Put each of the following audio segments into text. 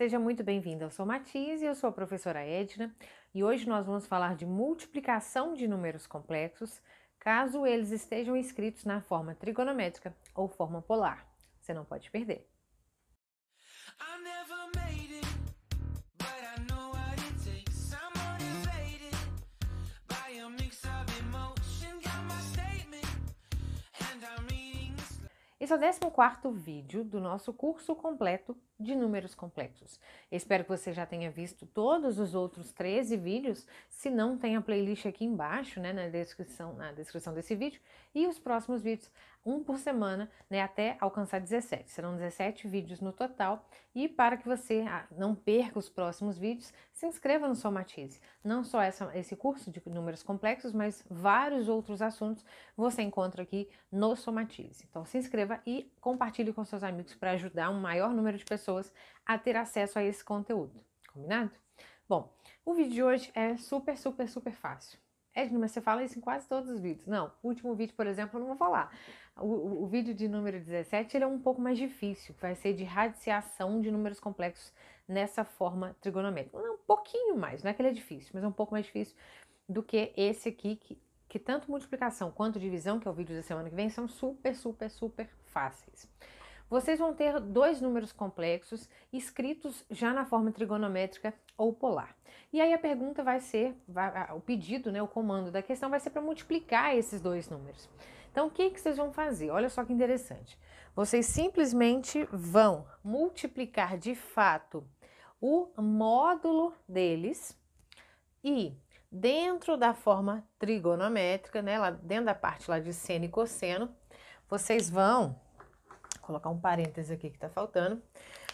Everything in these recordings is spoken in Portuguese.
Seja muito bem-vindo. Eu sou Matiz e eu sou a professora Edna e hoje nós vamos falar de multiplicação de números complexos caso eles estejam escritos na forma trigonométrica ou forma polar. Você não pode perder. Esse é o 14 vídeo do nosso curso completo de números complexos. Espero que você já tenha visto todos os outros 13 vídeos, se não tem a playlist aqui embaixo, né, na descrição, na descrição desse vídeo, e os próximos vídeos, um por semana, né, até alcançar 17. Serão 17 vídeos no total, e para que você ah, não perca os próximos vídeos, se inscreva no Somatize. Não só essa, esse curso de números complexos, mas vários outros assuntos você encontra aqui no Somatize. Então se inscreva e compartilhe com seus amigos para ajudar um maior número de pessoas pessoas a ter acesso a esse conteúdo, combinado? Bom, o vídeo de hoje é super, super, super fácil. Edna, mas você fala isso em quase todos os vídeos. Não, o último vídeo, por exemplo, eu não vou falar. O, o, o vídeo de número 17 ele é um pouco mais difícil, vai ser de radiciação de números complexos nessa forma trigonométrica. Um pouquinho mais, não é que ele é difícil, mas é um pouco mais difícil do que esse aqui, que, que tanto multiplicação quanto divisão, que é o vídeo da semana que vem, são super, super, super fáceis. Vocês vão ter dois números complexos escritos já na forma trigonométrica ou polar. E aí a pergunta vai ser, o pedido, né, o comando da questão vai ser para multiplicar esses dois números. Então, o que, que vocês vão fazer? Olha só que interessante. Vocês simplesmente vão multiplicar de fato o módulo deles e dentro da forma trigonométrica, né, lá dentro da parte lá de seno e cosseno, vocês vão colocar um parêntese aqui que está faltando,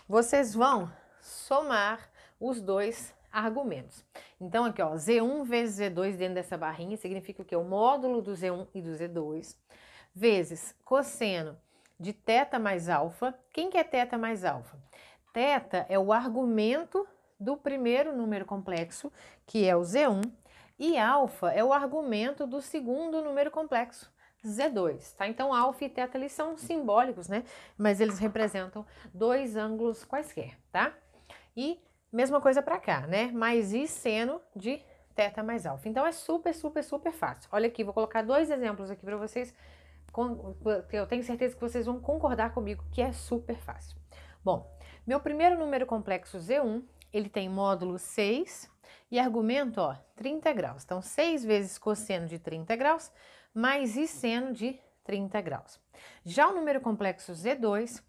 vocês vão somar os dois argumentos. Então, aqui, ó, Z1 vezes Z2 dentro dessa barrinha significa o que? O módulo do Z1 e do Z2 vezes cosseno de teta mais alfa. Quem que é teta mais alfa? Teta é o argumento do primeiro número complexo, que é o Z1, e alfa é o argumento do segundo número complexo, Z2, tá? Então, alfa e teta, eles são simbólicos, né? Mas eles representam dois ângulos quaisquer, tá? E mesma coisa para cá, né? Mais I seno de teta mais alfa. Então, é super, super, super fácil. Olha aqui, vou colocar dois exemplos aqui para vocês, eu tenho certeza que vocês vão concordar comigo que é super fácil. Bom, meu primeiro número complexo Z1, ele tem módulo 6 e argumento, ó, 30 graus. Então, 6 vezes cosseno de 30 graus mais I seno de 30 graus. Já o número complexo Z2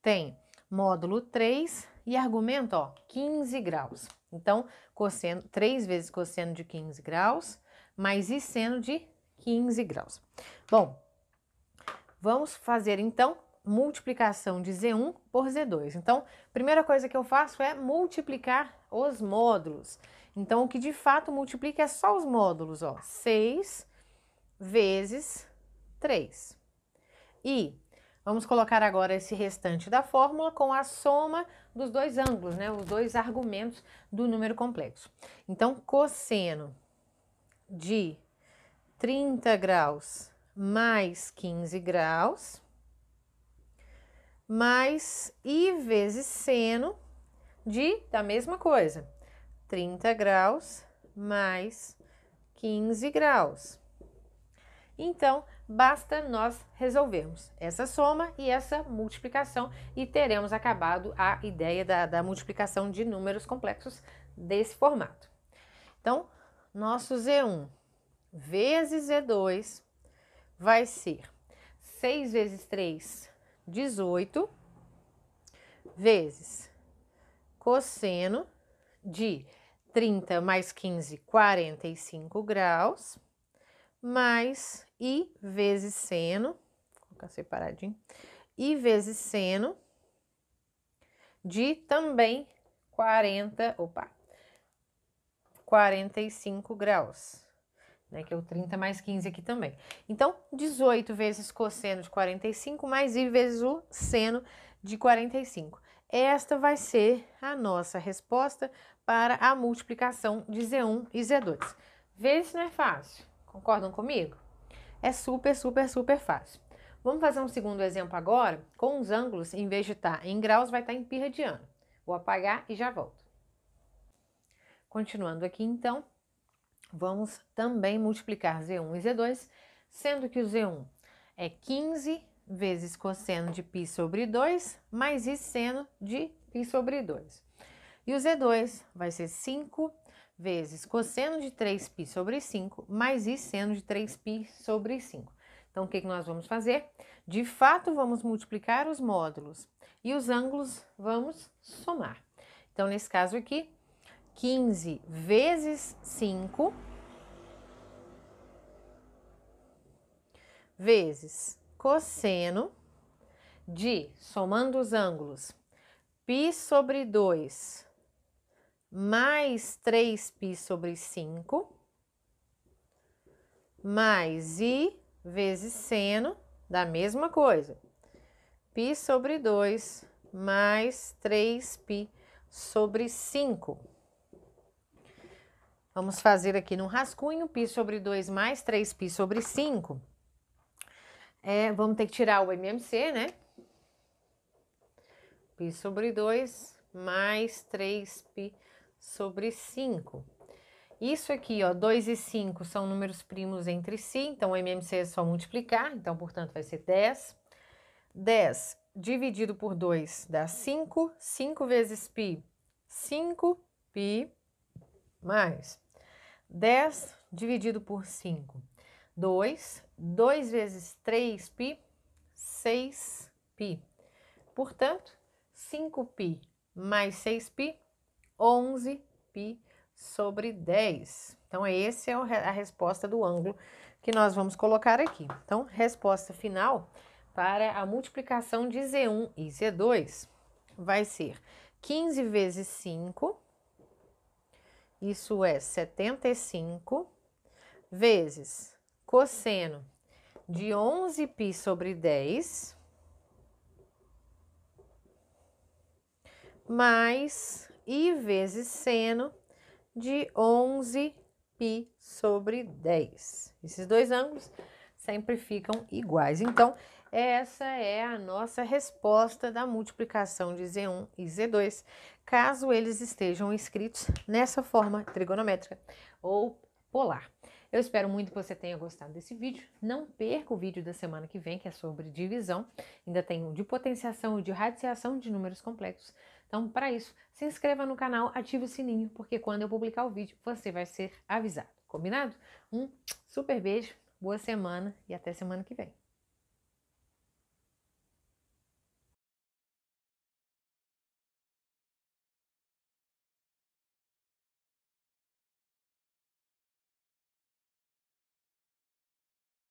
tem módulo 3 e argumento ó, 15 graus. Então, cosseno, 3 vezes cosseno de 15 graus, mais I seno de 15 graus. Bom, vamos fazer então multiplicação de Z1 por Z2. Então, primeira coisa que eu faço é multiplicar os módulos. Então, o que de fato multiplica é só os módulos, ó. 6 vezes 3. E vamos colocar agora esse restante da fórmula com a soma dos dois ângulos, né? Os dois argumentos do número complexo. Então, cosseno de 30 graus mais 15 graus mais i vezes seno de da mesma coisa, 30 graus mais 15 graus. Então, basta nós resolvermos essa soma e essa multiplicação e teremos acabado a ideia da, da multiplicação de números complexos desse formato. Então, nosso Z1 vezes Z2 vai ser 6 vezes 3, 18, vezes cosseno de 30 mais 15, 45 graus, mais I vezes seno, vou colocar separadinho, I vezes seno de também 40, opa, 45 graus, né, que é o 30 mais 15 aqui também. Então, 18 vezes cosseno de 45 mais i vezes o seno de 45. Esta vai ser a nossa resposta para a multiplicação de Z1 e Z2. Vê se não é fácil. Concordam comigo? É super, super, super fácil. Vamos fazer um segundo exemplo agora, com os ângulos, em vez de estar tá em graus, vai estar tá em pi radiano. Vou apagar e já volto. Continuando aqui então, vamos também multiplicar Z1 e Z2, sendo que o Z1 é 15 vezes cosseno de π sobre 2, mais e seno de π sobre 2. E o Z2 vai ser 5 vezes cosseno de 3π sobre 5, mais i seno de 3π sobre 5. Então, o que, que nós vamos fazer? De fato, vamos multiplicar os módulos e os ângulos vamos somar. Então, nesse caso aqui, 15 vezes 5 vezes cosseno de, somando os ângulos, π sobre 2 mais 3π sobre 5, mais i vezes seno da mesma coisa. π sobre 2 mais 3π sobre 5. Vamos fazer aqui no rascunho, π sobre 2 mais 3π sobre 5. É, vamos ter que tirar o MMC, né? π sobre 2 mais 3π sobre sobre 5. Isso aqui, ó, 2 e 5 são números primos entre si, então o MMC é só multiplicar, então, portanto, vai ser 10. 10 dividido por 2 dá 5, 5 vezes π, 5 π mais 10 dividido por 5, 2, 2 vezes 3 π, 6 π. Portanto, 5 π mais 6 π 11 π sobre 10. Então, essa é a resposta do ângulo que nós vamos colocar aqui. Então, resposta final para a multiplicação de Z1 e Z2 vai ser 15 vezes 5, isso é 75, vezes cosseno de 11 π sobre 10, mais i vezes seno de 11 π sobre 10. Esses dois ângulos sempre ficam iguais. Então, essa é a nossa resposta da multiplicação de Z1 e Z2, caso eles estejam escritos nessa forma trigonométrica ou polar. Eu espero muito que você tenha gostado desse vídeo. Não perca o vídeo da semana que vem, que é sobre divisão. Ainda tem um de potenciação e de radiciação de números complexos. Então, para isso, se inscreva no canal, ative o sininho, porque quando eu publicar o vídeo, você vai ser avisado. Combinado? Um super beijo, boa semana e até semana que vem.